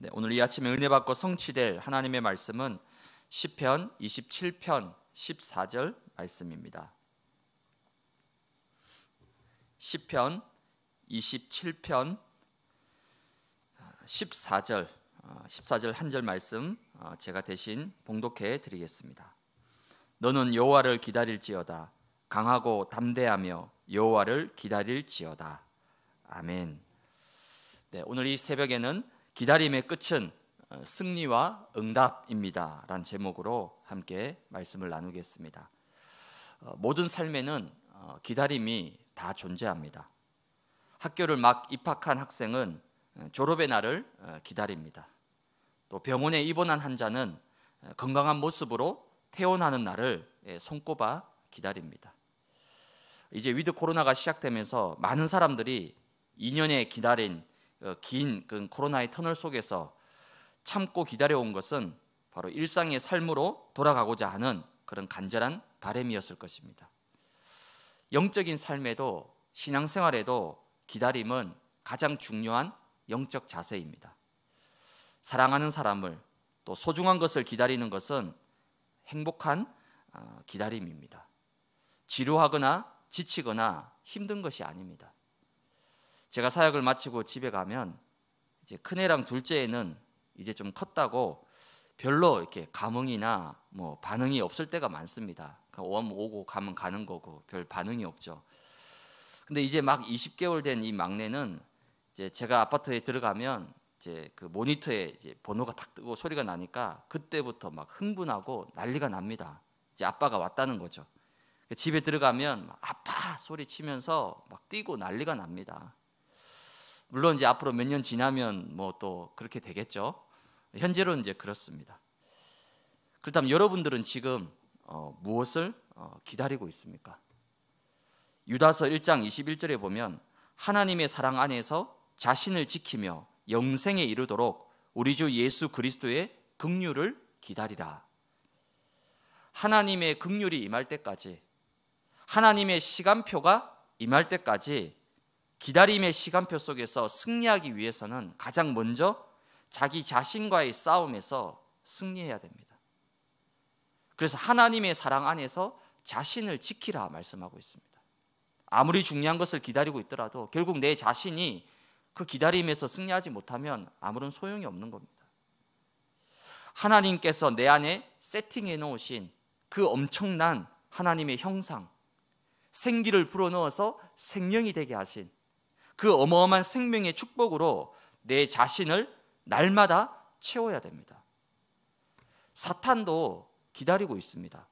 네, 오늘 이 아침에 은혜 받고 성취될 하나님의 말씀은 시편 27편 14절 말씀입니다. 시편 27편 14절 14절 한 절 말씀 어, 제가 대신 봉독해 드리겠습니다. 너는 여호와를 기다릴지어다 강하고 담대하며 여호와를 기다릴지어다. 아멘. 네, 오늘 이 새벽에는 기다림의 끝은 어, 승리와 응답입니다. 라 제목으로 함께 말씀을 나누겠습니다. 어, 모든 삶에는 어, 기다림이 다 존재합니다. 학교를 막 입학한 학생은 졸업의 날을 기다립니다. 또 병원에 입원한 환자는 건강한 모습으로 퇴원하는 날을 예, 손꼽아 기다립니다. 이제 위드 코로나가 시작되면서 많은 사람들이 2년에 기다린 어, 긴 코로나의 터널 속에서 참고 기다려온 것은 바로 일상의 삶으로 돌아가고자 하는 그런 간절한 바램이었을 것입니다. 영적인 삶에도 신앙생활에도 기다림은 가장 중요한 영적 자세입니다. 사랑하는 사람을 또 소중한 것을 기다리는 것은 행복한 아, 기다림입니다. 지루하거나 지치거나 힘든 것이 아닙니다. 제가 사역을 마치고 집에 가면 이제 큰애랑 둘째는 이제 좀 컸다고 별로 이렇게 감흥이나 뭐 반응이 없을 때가 많습니다. 그러니까 오고 가면 가는 거고 별 반응이 없죠. 근데 이제 막 20개월 된 이 막내는 이제 제가 아파트에 들어가면 이제 그 모니터에 이제 번호가 탁 뜨고 소리가 나니까 그때부터 막 흥분하고 난리가 납니다. 이제 아빠가 왔다는 거죠. 집에 들어가면 아빠 소리 치면서 막 뛰고 난리가 납니다. 물론 이제 앞으로 몇 년 지나면 뭐 또 그렇게 되겠죠. 현재로는 이제 그렇습니다. 그렇다면 여러분들은 지금 어, 무엇을 어, 기다리고 있습니까? 유다서 1장 21절에 보면 하나님의 사랑 안에서 자신을 지키며 영생에 이르도록 우리 주 예수 그리스도의 긍휼을 기다리라. 하나님의 긍휼이 임할 때까지 하나님의 시간표가 임할 때까지 기다림의 시간표 속에서 승리하기 위해서는 가장 먼저 자기 자신과의 싸움에서 승리해야 됩니다. 그래서 하나님의 사랑 안에서 자신을 지키라 말씀하고 있습니다. 아무리 중요한 것을 기다리고 있더라도 결국 내 자신이 그 기다림에서 승리하지 못하면 아무런 소용이 없는 겁니다. 하나님께서 내 안에 세팅해 놓으신 그 엄청난 하나님의 형상, 생기를 불어넣어서 생명이 되게 하신 그 어마어마한 생명의 축복으로 내 자신을 날마다 채워야 됩니다. 사탄도 기다리고 있습니다.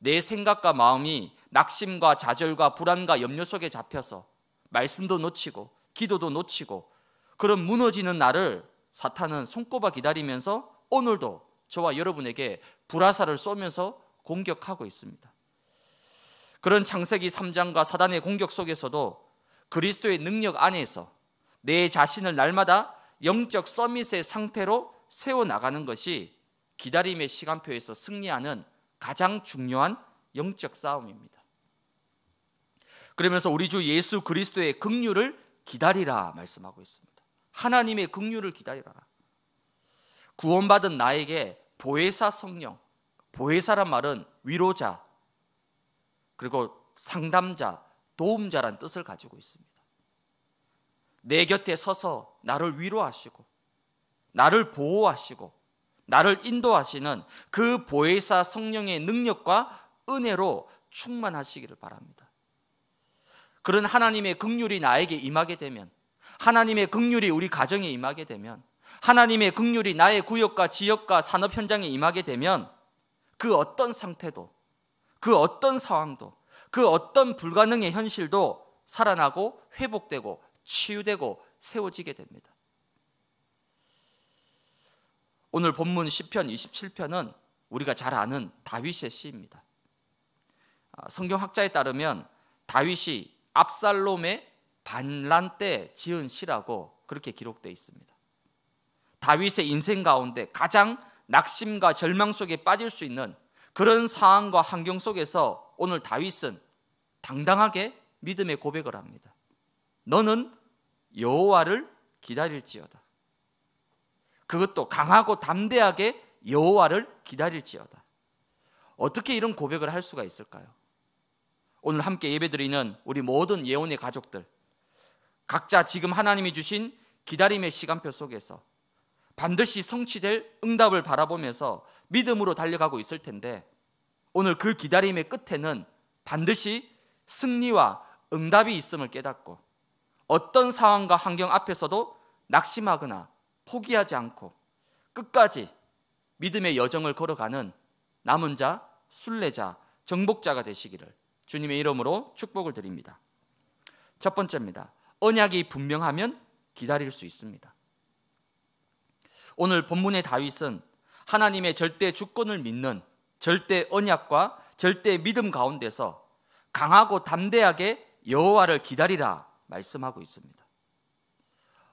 내 생각과 마음이 낙심과 좌절과 불안과 염려 속에 잡혀서 말씀도 놓치고 기도도 놓치고 그런 무너지는 나를 사탄은 손꼽아 기다리면서 오늘도 저와 여러분에게 불화살을 쏘면서 공격하고 있습니다. 그런 창세기 3장과 사단의 공격 속에서도 그리스도의 능력 안에서 내 자신을 날마다 영적 서밋의 상태로 세워나가는 것이 기다림의 시간표에서 승리하는 가장 중요한 영적 싸움입니다. 그러면서 우리 주 예수 그리스도의 긍휼을 기다리라 말씀하고 있습니다. 하나님의 긍휼을 기다리라. 구원받은 나에게 보혜사 성령, 보혜사란 말은 위로자, 그리고 상담자, 도움자란 뜻을 가지고 있습니다. 내 곁에 서서 나를 위로하시고 나를 보호하시고 나를 인도하시는 그 보혜사 성령의 능력과 은혜로 충만하시기를 바랍니다. 그런 하나님의 긍휼이 나에게 임하게 되면 하나님의 긍휼이 우리 가정에 임하게 되면 하나님의 긍휼이 나의 구역과 지역과 산업 현장에 임하게 되면 그 어떤 상태도 그 어떤 상황도 그 어떤 불가능의 현실도 살아나고 회복되고 치유되고 세워지게 됩니다. 오늘 본문 시편 27편은 우리가 잘 아는 다윗의 시입니다. 아, 성경학자에 따르면 다윗이 압살롬의 반란 때 지은 시라고 그렇게 기록되어 있습니다. 다윗의 인생 가운데 가장 낙심과 절망 속에 빠질 수 있는 그런 상황과 환경 속에서 오늘 다윗은 당당하게 믿음의 고백을 합니다. 너는 여호와를 기다릴지어다. 그것도 강하고 담대하게 여호와를 기다릴지어다. 어떻게 이런 고백을 할 수가 있을까요? 오늘 함께 예배드리는 우리 모든 예언의 가족들 각자 지금 하나님이 주신 기다림의 시간표 속에서 반드시 성취될 응답을 바라보면서 믿음으로 달려가고 있을 텐데 오늘 그 기다림의 끝에는 반드시 승리와 응답이 있음을 깨닫고 어떤 상황과 환경 앞에서도 낙심하거나 포기하지 않고 끝까지 믿음의 여정을 걸어가는 남은 자, 순례자, 정복자가 되시기를 주님의 이름으로 축복을 드립니다. 첫 번째입니다. 언약이 분명하면 기다릴 수 있습니다. 오늘 본문의 다윗은 하나님의 절대 주권을 믿는 절대 언약과 절대 믿음 가운데서 강하고 담대하게 여호와를 기다리라 말씀하고 있습니다.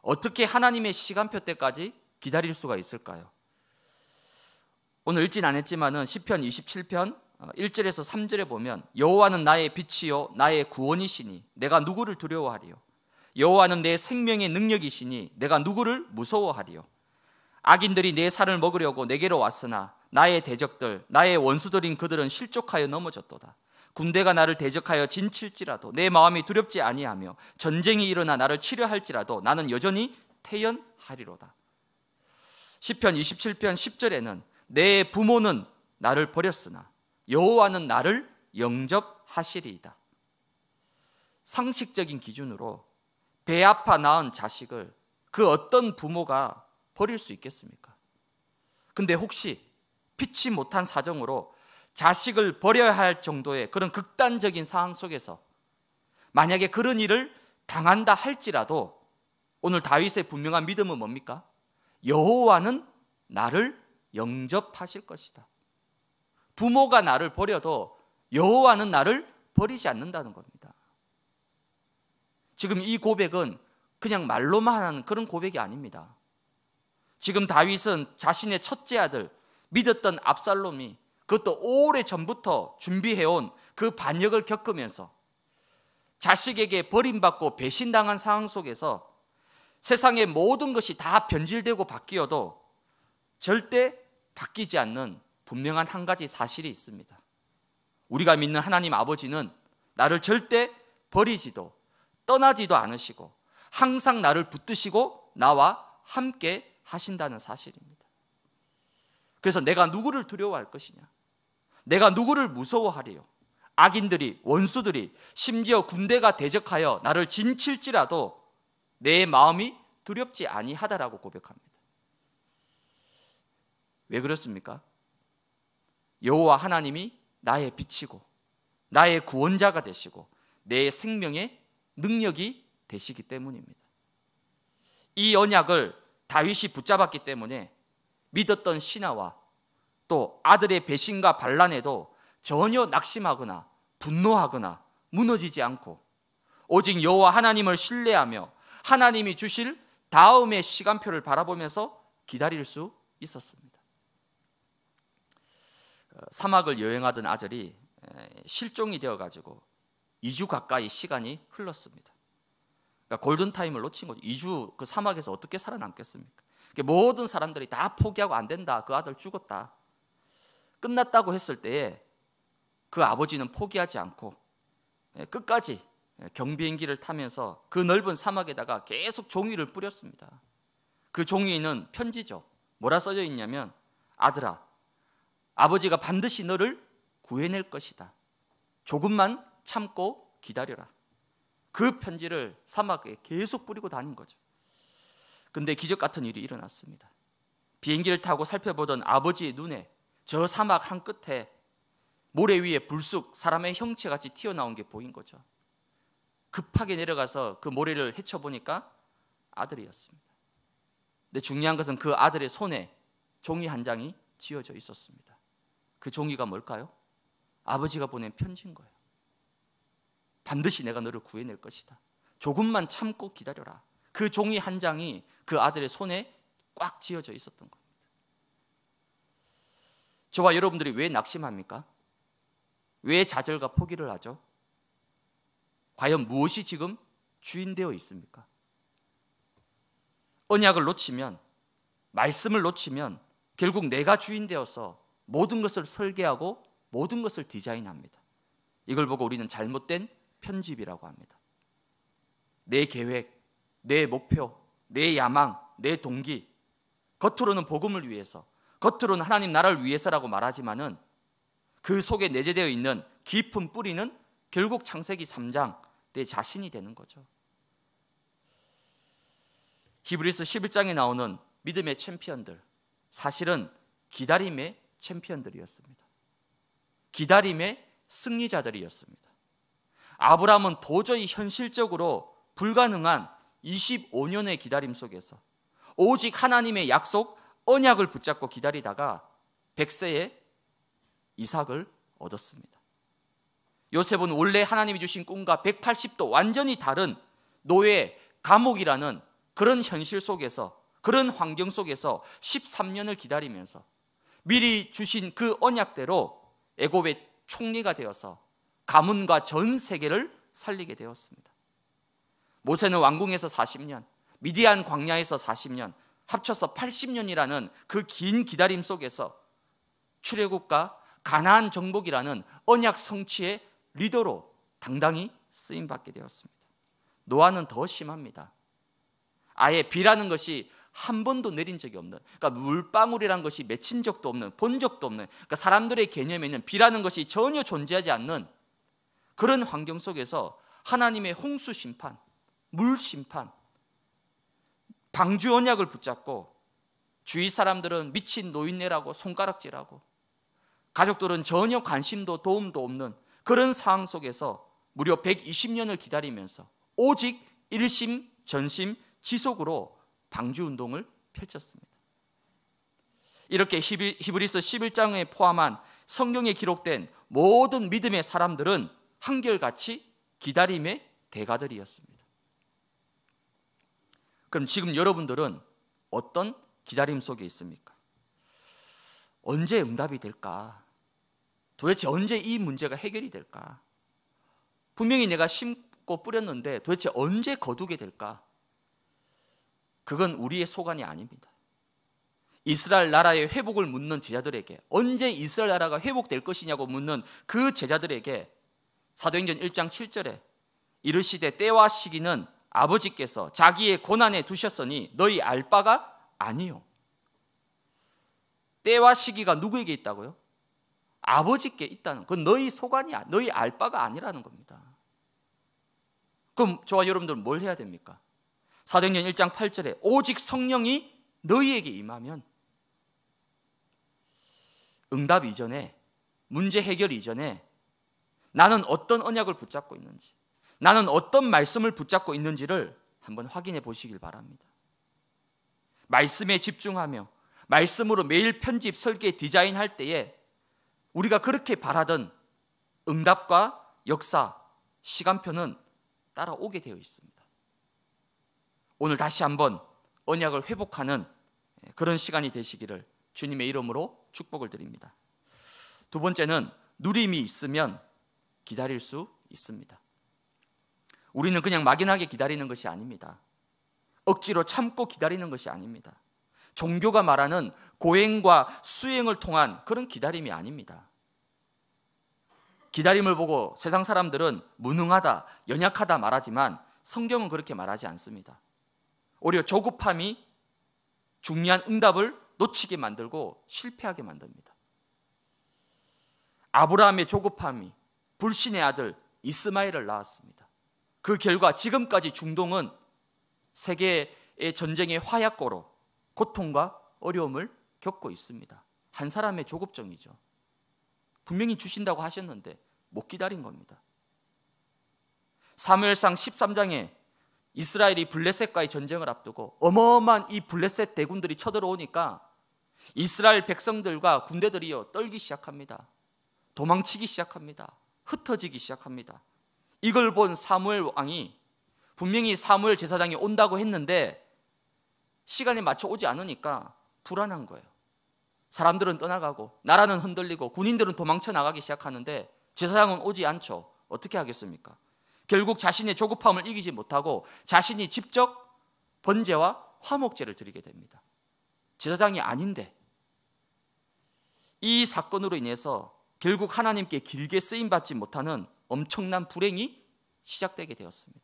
어떻게 하나님의 시간표 때까지 기다릴 수가 있을까요? 오늘 읽진 않았지만은 시편 27편 1절에서 어, 3절에 보면 여호와는 나의 빛이요 나의 구원이시니 내가 누구를 두려워하리요 여호와는 내 생명의 능력이시니 내가 누구를 무서워하리요 악인들이 내 살을 먹으려고 내게로 왔으나 나의 대적들, 나의 원수들인 그들은 실족하여 넘어졌도다. 군대가 나를 대적하여 진칠지라도 내 마음이 두렵지 아니하며 전쟁이 일어나 나를 치려할지라도 나는 여전히 태연하리로다. 시편 27편 10절에는 내 부모는 나를 버렸으나 여호와는 나를 영접하시리이다. 상식적인 기준으로 배 아파 낳은 자식을 그 어떤 부모가 버릴 수 있겠습니까? 근데 혹시 피치 못한 사정으로 자식을 버려야 할 정도의 그런 극단적인 상황 속에서 만약에 그런 일을 당한다 할지라도 오늘 다윗의 분명한 믿음은 뭡니까? 여호와는 나를 영접하실 것이다. 부모가 나를 버려도 여호와는 나를 버리지 않는다는 겁니다. 지금 이 고백은 그냥 말로만 하는 그런 고백이 아닙니다. 지금 다윗은 자신의 첫째 아들 믿었던 압살롬이 그것도 오래 전부터 준비해온 그 반역을 겪으면서 자식에게 버림받고 배신당한 상황 속에서 세상의 모든 것이 다 변질되고 바뀌어도 절대 바뀌지 않는 분명한 한 가지 사실이 있습니다. 우리가 믿는 하나님 아버지는 나를 절대 버리지도 떠나지도 않으시고 항상 나를 붙드시고 나와 함께 하신다는 사실입니다. 그래서 내가 누구를 두려워할 것이냐? 내가 누구를 무서워하리요? 악인들이, 원수들이, 심지어 군대가 대적하여 나를 진칠지라도 내 마음이 두렵지 아니하다라고 고백합니다. 왜 그렇습니까? 여호와 하나님이 나의 빛이고 나의 구원자가 되시고 내 생명의 능력이 되시기 때문입니다. 이 언약을 다윗이 붙잡았기 때문에 믿었던 신하와 또 아들의 배신과 반란에도 전혀 낙심하거나 분노하거나 무너지지 않고 오직 여호와 하나님을 신뢰하며 하나님이 주실 다음의 시간표를 바라보면서 기다릴 수 있었습니다. 사막을 여행하던 아들이 실종이 되어 가지고 2주 가까이 시간이 흘렀습니다. 그러니까 골든 타임을 놓친 거죠. 2주 그 사막에서 어떻게 살아남겠습니까? 그러니까 모든 사람들이 다 포기하고 안 된다. 그 아들 죽었다. 끝났다고 했을 때에 그 아버지는 포기하지 않고 예, 끝까지 예, 경비행기를 타면서 그 넓은 사막에다가 계속 종이를 뿌렸습니다. 그 종이는 편지죠. 뭐라 써져 있냐면 아들아 아버지가 반드시 너를 구해낼 것이다. 조금만 참고 기다려라. 그 편지를 사막에 계속 뿌리고 다닌 거죠. 근데 기적 같은 일이 일어났습니다. 비행기를 타고 살펴보던 아버지의 눈에 저 사막 한 끝에 모래 위에 불쑥 사람의 형체같이 튀어나온 게 보인 거죠. 급하게 내려가서 그 모래를 헤쳐보니까 아들이었습니다. 근데 중요한 것은 그 아들의 손에 종이 한 장이 지어져 있었습니다. 그 종이가 뭘까요? 아버지가 보낸 편지인 거예요. 반드시 내가 너를 구해낼 것이다. 조금만 참고 기다려라. 그 종이 한 장이 그 아들의 손에 꽉 쥐어져 있었던 겁니다. 저와 여러분들이 왜 낙심합니까? 왜 좌절과 포기를 하죠? 과연 무엇이 지금 주인되어 있습니까? 언약을 놓치면, 말씀을 놓치면 결국 내가 주인되어서 모든 것을 설계하고 모든 것을 디자인합니다. 이걸 보고 우리는 잘못된 편집이라고 합니다. 내 계획, 내 목표, 내 야망, 내 동기. 겉으로는 복음을 위해서, 겉으로는 하나님 나라를 위해서라고 말하지만은 그 속에 내재되어 있는 깊은 뿌리는 결국 창세기 3장 내 자신이 되는 거죠. 히브리스 11장에 나오는 믿음의 챔피언들 사실은 기다림의 챔피언들이었습니다. 기다림의 승리자들이었습니다. 아브라함은 도저히 현실적으로 불가능한 25년의 기다림 속에서 오직 하나님의 약속 언약을 붙잡고 기다리다가 100세에 이삭을 얻었습니다. 요셉은 원래 하나님이 주신 꿈과 180도 완전히 다른 노예, 감옥이라는 그런 현실 속에서 그런 환경 속에서 13년을 기다리면서 미리 주신 그 언약대로 애굽의 총리가 되어서 가문과 전 세계를 살리게 되었습니다. 모세는 왕궁에서 40년, 미디안 광야에서 40년, 합쳐서 80년이라는 그 긴 기다림 속에서 출애굽과 가나안 정복이라는 언약 성취의 리더로 당당히 쓰임 받게 되었습니다. 노아는 더 심합니다. 아예 비라는 것이 한 번도 내린 적이 없는 그러니까 물방울이란 것이 맺힌 적도 없는 본 적도 없는 그러니까 사람들의 개념에는 비라는 것이 전혀 존재하지 않는 그런 환경 속에서 하나님의 홍수 심판, 물 심판, 방주 언약을 붙잡고 주위 사람들은 미친 노인네라고 손가락질하고 가족들은 전혀 관심도 도움도 없는 그런 상황 속에서 무려 120년을 기다리면서 오직 일심, 전심, 지속으로 방주 운동을 펼쳤습니다. 이렇게 히브리서 11장에 포함한 성경에 기록된 모든 믿음의 사람들은 한결같이 기다림의 대가들이었습니다. 그럼 지금 여러분들은 어떤 기다림 속에 있습니까? 언제 응답이 될까? 도대체 언제 이 문제가 해결이 될까? 분명히 내가 심고 뿌렸는데 도대체 언제 거두게 될까? 그건 우리의 소관이 아닙니다. 이스라엘 나라의 회복을 묻는 제자들에게 언제 이스라엘 나라가 회복될 것이냐고 묻는 그 제자들에게 사도행전 1장 7절에 이르시되 때와 시기는 아버지께서 자기의 고난에 두셨으니 너희 알바가 아니요. 때와 시기가 누구에게 있다고요? 아버지께 있다는 그건 너희 소관이 너희 알바가 아니라는 겁니다. 그럼 저와 여러분들 은뭘 해야 됩니까? 사도행전 1장 8절에 오직 성령이 너희에게 임하면 응답 이전에 문제 해결 이전에 나는 어떤 언약을 붙잡고 있는지, 나는 어떤 말씀을 붙잡고 있는지를 한번 확인해 보시길 바랍니다. 말씀에 집중하며 말씀으로 매일 편집, 설계, 디자인할 때에 우리가 그렇게 바라던 응답과 역사, 시간표는 따라오게 되어 있습니다. 오늘 다시 한번 언약을 회복하는 그런 시간이 되시기를 주님의 이름으로 축복을 드립니다. 두 번째는 누림이 있으면 기다릴 수 있습니다. 우리는 그냥 막연하게 기다리는 것이 아닙니다. 억지로 참고 기다리는 것이 아닙니다. 종교가 말하는 고행과 수행을 통한 그런 기다림이 아닙니다. 기다림을 보고 세상 사람들은 무능하다, 연약하다 말하지만 성경은 그렇게 말하지 않습니다. 오히려 조급함이 중요한 응답을 놓치게 만들고 실패하게 만듭니다. 아브라함의 조급함이 불신의 아들 이스마엘을 낳았습니다. 그 결과 지금까지 중동은 세계의 전쟁의 화약고로 고통과 어려움을 겪고 있습니다. 한 사람의 조급정이죠. 분명히 주신다고 하셨는데 못 기다린 겁니다. 사무엘상 13장에 이스라엘이 블레셋과의 전쟁을 앞두고 어마어마한 이 블레셋 대군들이 쳐들어오니까 이스라엘 백성들과 군대들이 떨기 시작합니다. 도망치기 시작합니다. 흩어지기 시작합니다. 이걸 본 사무엘 왕이 분명히 사무엘 제사장이 온다고 했는데 시간에 맞춰 오지 않으니까 불안한 거예요. 사람들은 떠나가고 나라는 흔들리고 군인들은 도망쳐 나가기 시작하는데 제사장은 오지 않죠. 어떻게 하겠습니까? 결국 자신의 조급함을 이기지 못하고 자신이 직접 번제와 화목제를 드리게 됩니다. 제사장이 아닌데 이 사건으로 인해서 결국 하나님께 길게 쓰임 받지 못하는 엄청난 불행이 시작되게 되었습니다.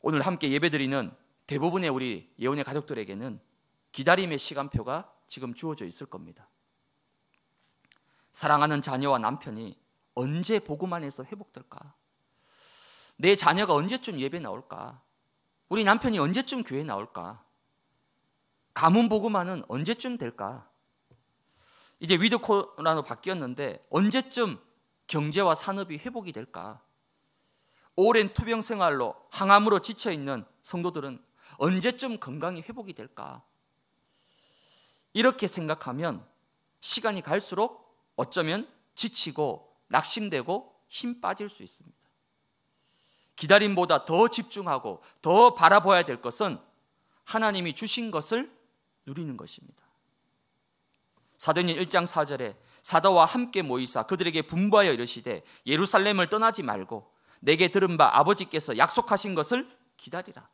오늘 함께 예배드리는 대부분의 우리 예언의 가족들에게는 기다림의 시간표가 지금 주어져 있을 겁니다. 사랑하는 자녀와 남편이 언제 복음 안에서 회복될까? 내 자녀가 언제쯤 예배 나올까? 우리 남편이 언제쯤 교회 나올까? 가문 복음화는 언제쯤 될까? 이제 위드 코로나로 바뀌었는데 언제쯤 경제와 산업이 회복이 될까? 오랜 투병 생활로 항암으로 지쳐 있는 성도들은 언제쯤 건강이 회복이 될까? 이렇게 생각하면 시간이 갈수록 어쩌면 지치고 낙심되고 힘 빠질 수 있습니다. 기다림보다 더 집중하고 더 바라봐야 될 것은 하나님이 주신 것을 누리는 것입니다. 사도행전 1장 4절에 사도와 함께 모이사 그들에게 분부하여 이르시되 예루살렘을 떠나지 말고 내게 들은 바 아버지께서 약속하신 것을 기다리라.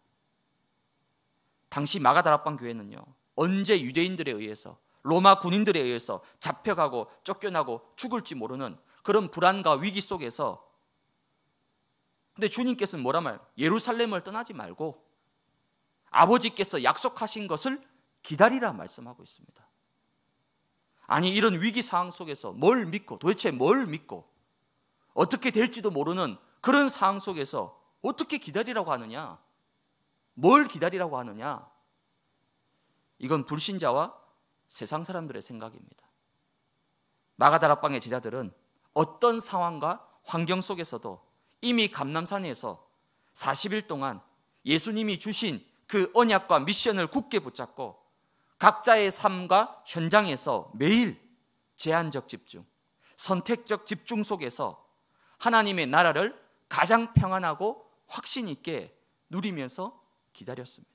당시 마가다락방 교회는요. 언제 유대인들에 의해서 로마 군인들에 의해서 잡혀가고 쫓겨나고 죽을지 모르는 그런 불안과 위기 속에서 근데 주님께서는 뭐라 말? 예루살렘을 떠나지 말고 아버지께서 약속하신 것을 기다리라 말씀하고 있습니다. 아니 이런 위기 상황 속에서 뭘 믿고 도대체 뭘 믿고 어떻게 될지도 모르는 그런 상황 속에서 어떻게 기다리라고 하느냐? 뭘 기다리라고 하느냐? 이건 불신자와 세상 사람들의 생각입니다. 마가다락방의 제자들은 어떤 상황과 환경 속에서도 이미 감남산에서 40일 동안 예수님이 주신 그 언약과 미션을 굳게 붙잡고 각자의 삶과 현장에서 매일 제한적 집중, 선택적 집중 속에서 하나님의 나라를 가장 평안하고 확신 있게 누리면서 기다렸습니다.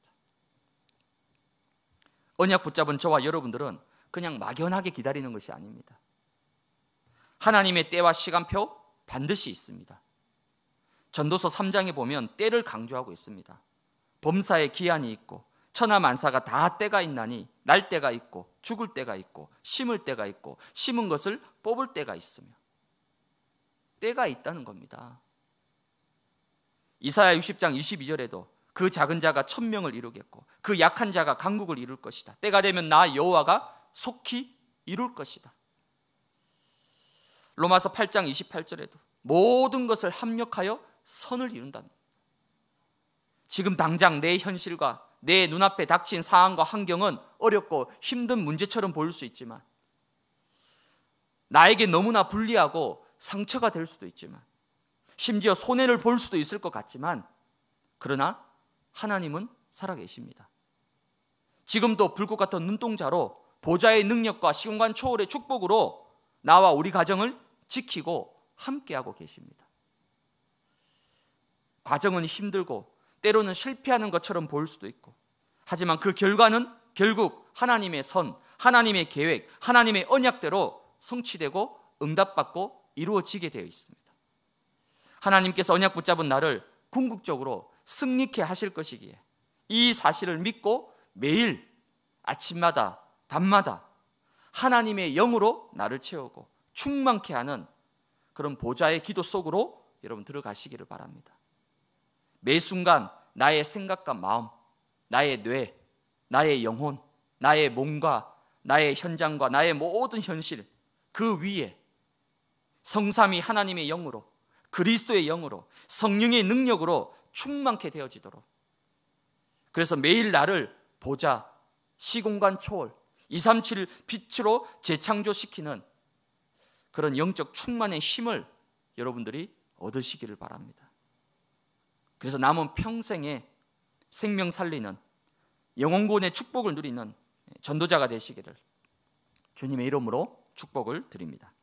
언약 붙잡은 저와 여러분들은 그냥 막연하게 기다리는 것이 아닙니다. 하나님의 때와 시간표 반드시 있습니다. 전도서 3장에 보면 때를 강조하고 있습니다. 범사에 기한이 있고 천하 만사가 다 때가 있나니 날 때가 있고 죽을 때가 있고 심을 때가 있고 심은 것을 뽑을 때가 있으며 때가 있다는 겁니다. 이사야 60장 22절에도 그 작은 자가 천명을 이루겠고 그 약한 자가 강국을 이룰 것이다. 때가 되면 나 여호와가 속히 이룰 것이다. 로마서 8장 28절에도 모든 것을 합력하여 선을 이룬다. 지금 당장 내 현실과 내 눈앞에 닥친 상황과 환경은 어렵고 힘든 문제처럼 보일 수 있지만 나에게 너무나 불리하고 상처가 될 수도 있지만 심지어 손해를 볼 수도 있을 것 같지만 그러나 하나님은 살아계십니다. 지금도 불꽃 같은 눈동자로 보좌의 능력과 시공간 초월의 축복으로 나와 우리 가정을 지키고 함께하고 계십니다. 과정은 힘들고 때로는 실패하는 것처럼 보일 수도 있고 하지만 그 결과는 결국 하나님의 선, 하나님의 계획, 하나님의 언약대로 성취되고 응답받고 이루어지게 되어 있습니다. 하나님께서 언약 붙잡은 나를 궁극적으로 승리케 하실 것이기에 이 사실을 믿고 매일 아침마다 밤마다 하나님의 영으로 나를 채우고 충만케 하는 그런 보좌의 기도 속으로 여러분 들어가시기를 바랍니다. 매 순간 나의 생각과 마음, 나의 뇌, 나의 영혼, 나의 몸과 나의 현장과 나의 모든 현실 그 위에 성삼이 하나님의 영으로 그리스도의 영으로 성령의 능력으로 충만케 되어지도록 그래서 매일 나를 보자 시공간 초월 237 빛으로 재창조시키는 그런 영적 충만의 힘을 여러분들이 얻으시기를 바랍니다. 그래서 남은 평생에 생명 살리는 영혼군의 축복을 누리는 전도자가 되시기를 주님의 이름으로 축복을 드립니다.